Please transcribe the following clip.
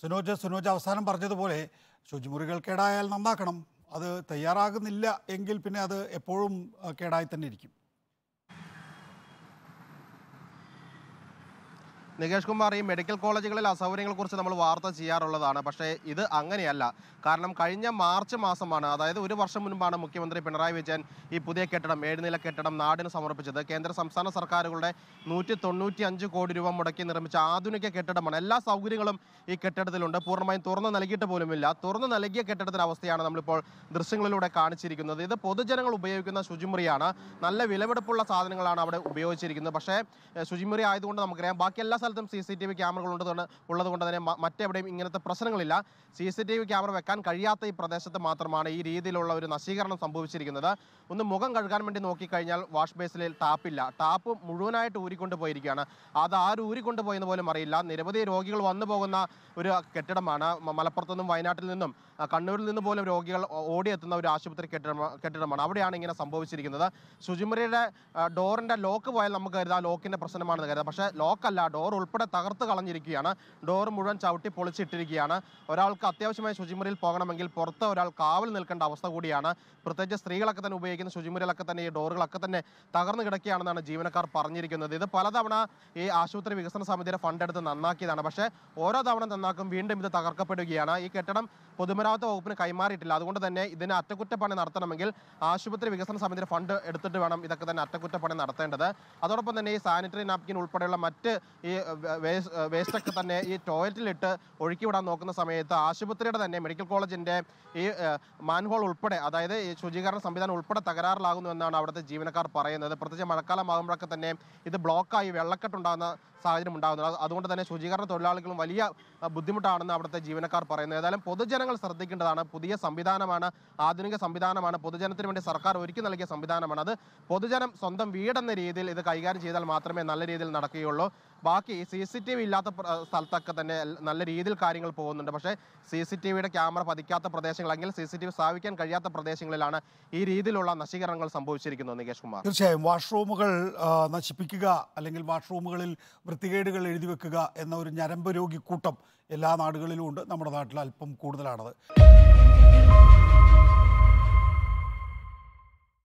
സുനോജ് സുനോജ് അവസാനം പറഞ്ഞതുപോലെ ശുചിമുറികൾ കേടായാൽ നന്നാക്കണം അത് തയ്യാറാകുന്നില്ല എങ്കിൽ പിന്നെ അത് എപ്പോഴും കേടായി തന്നെ ഇരിക്കും നികേഷ് കുമാർ ഈ മെഡിക്കൽ കോളേജുകളിൽ അസൗകര്യങ്ങളെക്കുറിച്ച് നമ്മൾ വാർത്ത ചെയ്യാറുള്ളതാണ് പക്ഷേ ഇത് അങ്ങനെയല്ല കാരണം കഴിഞ്ഞ മാർച്ച് മാസമാണ് അതായത് ഒരു വർഷം മുൻപാണ് മുഖ്യമന്ത്രി പിണറായി വിജയൻ ഈ പുതിയ കെട്ടിടം ഏഴുനില കെട്ടിടം നാടിന് സമർപ്പിച്ചത് കേന്ദ്ര സംസ്ഥാന സർക്കാരുകളുടെ നൂറ്റി കോടി രൂപ മുടക്കി നിർമ്മിച്ച ആധുനിക കെട്ടിടമാണ് എല്ലാ സൗകര്യങ്ങളും ഈ കെട്ടിടത്തിലുണ്ട് പൂർണ്ണമായും തുറന്നു നൽകിയിട്ട് പോലുമില്ല തുറന്നു നൽകിയ കെട്ടിടത്തിൻ്റെ അവസ്ഥയാണ് നമ്മളിപ്പോൾ ദൃശ്യങ്ങളിലൂടെ കാണിച്ചിരിക്കുന്നത് ഇത് പൊതുജനങ്ങൾ ഉപയോഗിക്കുന്ന ശുചിമുറിയാണ് നല്ല വിലപിടിപ്പുള്ള സാധനങ്ങളാണ് അവിടെ ഉപയോഗിച്ചിരിക്കുന്നത് പക്ഷേ ശുചിമുറി ആയതുകൊണ്ട് നമുക്കറിയാം ബാക്കി എല്ലാ സ്ഥലത്തും സി സി ടി വി ക്യാമറകൾ ഉള്ളതുകൊണ്ട് ഉള്ളതുകൊണ്ട് തന്നെ മറ്റെവിടെയും ഇങ്ങനത്തെ പ്രശ്നങ്ങളില്ല C C T V camera വെക്കാൻ കഴിയാത്ത ഈ പ്രദേശത്ത് മാത്രമാണ് ഈ രീതിയിലുള്ള ഒരു നശീകരണം സംഭവിച്ചിരിക്കുന്നത് ഒന്ന് മുഖം കഴുകാൻ വേണ്ടി നോക്കിക്കഴിഞ്ഞാൽ വാഷ് ബേസിൽ ടാപ്പില്ല ടാപ്പ് മുഴുവനായിട്ട് ഊരിക്കൊണ്ട് പോയിരിക്കുകയാണ് അത് ആര് ഊരിക്കൊണ്ട് പോയെന്ന് പോലും അറിയില്ല നിരവധി രോഗികൾ വന്നു പോകുന്ന ഒരു കെട്ടിടമാണ് മലപ്പുറത്തു നിന്നും വയനാട്ടിൽ നിന്നും കണ്ണൂരിൽ നിന്ന് പോലും രോഗികൾ ഓടിയെത്തുന്ന ഒരു ആശുപത്രി കെട്ടിടം കെട്ടിടമാണ് അവിടെയാണ് ഇങ്ങനെ സംഭവിച്ചിരിക്കുന്നത് ശുചിമുറിയുടെ ഡോറിൻ്റെ ലോക്ക് പോയാൽ നമുക്ക് കരുതാം ലോക്കിൻ്റെ പ്രശ്നമാണെന്ന് കരുതാം പക്ഷേ ലോക്കല്ല ഡോർ ഉൾപ്പെടെ തകർത്ത് കളഞ്ഞിരിക്കുകയാണ് ഡോർ മുഴുവൻ ചവിട്ടി പൊളിച്ചിട്ടിരിക്കുകയാണ് ഒരാൾക്ക് അത്യാവശ്യമായി ശുചിമുറിയിൽ പോകണമെങ്കിൽ പുറത്ത് ഒരാൾ കാവൽ നിൽക്കേണ്ട അവസ്ഥ കൂടിയാണ് പ്രത്യേകിച്ച് സ്ത്രീകളൊക്കെ തന്നെ ഉപയോഗിക്കുന്ന ശുചിമുറികളൊക്കെ തന്നെ ഈ ഡോറുകളൊക്കെ തന്നെ തകർന്നു കിടക്കുകയാണെന്നാണ് ജീവനക്കാർ പറഞ്ഞിരിക്കുന്നത് ഇത് പലതവണ ഈ ആശുപത്രി വികസന സമിതിയുടെ ഫണ്ട് എടുത്ത് നന്നാക്കിയതാണ് പക്ഷേ ഓരോ തവണ നന്നാക്കും വീണ്ടും ഇത് തകർക്കപ്പെടുകയാണ് ഈ കെട്ടിടം പൊതുമരാമത്ത് വകുപ്പിന് കൈമാറിയിട്ടില്ല അതുകൊണ്ട് തന്നെ ഇതിന് അറ്റകുറ്റപ്പണി നടത്തണമെങ്കിൽ ആശുപത്രി വികസന സമിതിയുടെ ഫണ്ട് എടുത്തിട്ട് വേണം ഇതൊക്കെ തന്നെ അറ്റകുറ്റപ്പണി നടത്തേണ്ടത് അതോടൊപ്പം തന്നെ ഈ സാനിറ്ററി നാപ്കിൻ ഉൾപ്പെടെയുള്ള മറ്റ് ഈ വേസ്റ്റ് ഒക്കെ തന്നെ ഈ ടോയ്ലറ്റിലിട്ട് വിടാൻ നോക്കുന്ന സമയത്ത് ആശുപത്രിയുടെ തന്നെ മെഡിക്കൽ കോളേജിന്റെ ഈ മാൻഹോൾ ഉൾപ്പെടെ അതായത് ഈ ശുചീകരണ സംവിധാനം ഉൾപ്പെടെ തകരാറിലാകുന്നു എന്നാണ് അവിടുത്തെ ജീവനക്കാർ പറയുന്നത് പ്രത്യേകിച്ച് മഴക്കാലമാകുമ്പോഴൊക്കെ തന്നെ ഇത് ബ്ലോക്കായി വെള്ളക്കെട്ടുണ്ടാകുന്ന സാഹചര്യം ഉണ്ടാകുന്നത് അതുകൊണ്ട് തന്നെ ശുചീകരണ തൊഴിലാളികളും വലിയ ബുദ്ധിമുട്ടാണെന്ന് അവിടുത്തെ ജീവനക്കാർ പറയുന്നത് ഏതായാലും പൊതുജനങ്ങൾ ശ്രദ്ധിക്കേണ്ടതാണ് പുതിയ സംവിധാനമാണ് ആധുനിക സംവിധാനമാണ് പൊതുജനത്തിന് വേണ്ടി സർക്കാർ ഒരുക്കി നൽകിയ സംവിധാനമാണ് അത് പൊതുജനം സ്വന്തം വീടെന്ന രീതിയിൽ ഇത് കൈകാര്യം ചെയ്താൽ മാത്രമേ നല്ല രീതിയിൽ നടക്കുകയുള്ളൂ ബാക്കി സി സി ടി വി ഇല്ലാത്ത സ്ഥലത്തൊക്കെ തന്നെ നല്ല രീതിയിൽ കാര്യങ്ങൾ പോകുന്നുണ്ട് പക്ഷേ സി സി ടി വിയുടെ ക്യാമറ പതിക്കാത്ത അല്ലെങ്കിൽ സി സി ടി വി സ്ഥാപിക്കാൻ കഴിയാത്ത പ്രദേശങ്ങളിലാണ് ഈ രീതിയിലുള്ള നശീകരണങ്ങൾ സംഭവിച്ചിരിക്കുന്നത് നികേഷ് കുമാർ തീർച്ചയായും വാഷ്റൂമുകൾ നശിപ്പിക്കുക അല്ലെങ്കിൽ വാഷ്റൂമുകളിൽ വൃത്തികേടുകൾ എഴുതി വെക്കുക എന്ന ഒരു ഞരമ്പ് രോഗിക്കൂട്ടം കൂട്ടം എല്ലാ നാടുകളിലും ഉണ്ട് നമ്മുടെ നാട്ടിൽ അല്പം കൂടുതലാണത്